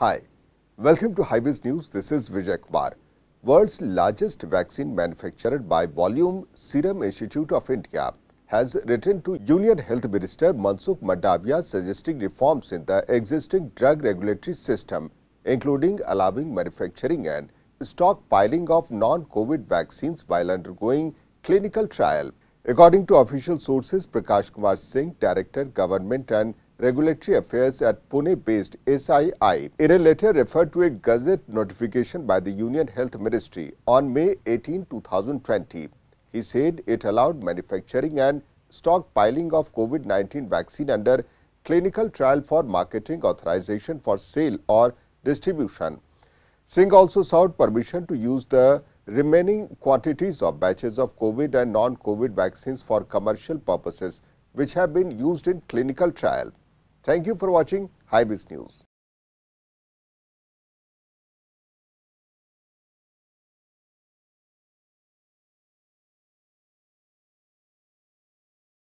Hi, welcome to Highbiz News. This is Vijay Kumar. World's largest vaccine manufacturer by volume, Serum Institute of India has written to Union Health Minister Mansukh Madavia suggesting reforms in the existing drug regulatory system, including allowing manufacturing and stockpiling of non-COVID vaccines while undergoing clinical trial. According to official sources, Prakash Kumar Singh, Director, Government and Regulatory Affairs at Pune-based SII in a letter referred to a gazette notification by the Union Health Ministry on May 18, 2020. He said it allowed manufacturing and stockpiling of COVID-19 vaccine under clinical trial for marketing authorization for sale or distribution. Singh also sought permission to use the remaining quantities of batches of COVID and non-COVID vaccines for commercial purposes which have been used in clinical trial. Thank you for watching HiBiz News.